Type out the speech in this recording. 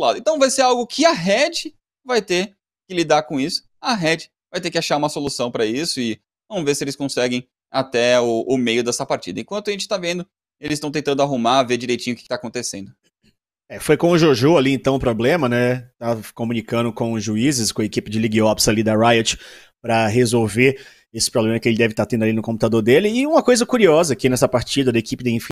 lado. Então vai ser algo que a rede vai ter que lidar com isso. A rede vai ter que achar uma solução para isso e vamos ver se eles conseguem até o, o meio dessa partida. Enquanto a gente está vendo, eles estão tentando arrumar, ver direitinho o que está acontecendo. É, foi com o Jojo ali então o problema, né? Tava tá comunicando com os juízes, com a equipe de League Ops ali da Riot para resolver esse problema que ele deve estar tá tendo ali no computador dele. E uma coisa curiosa aqui nessa partida da equipe da Infinity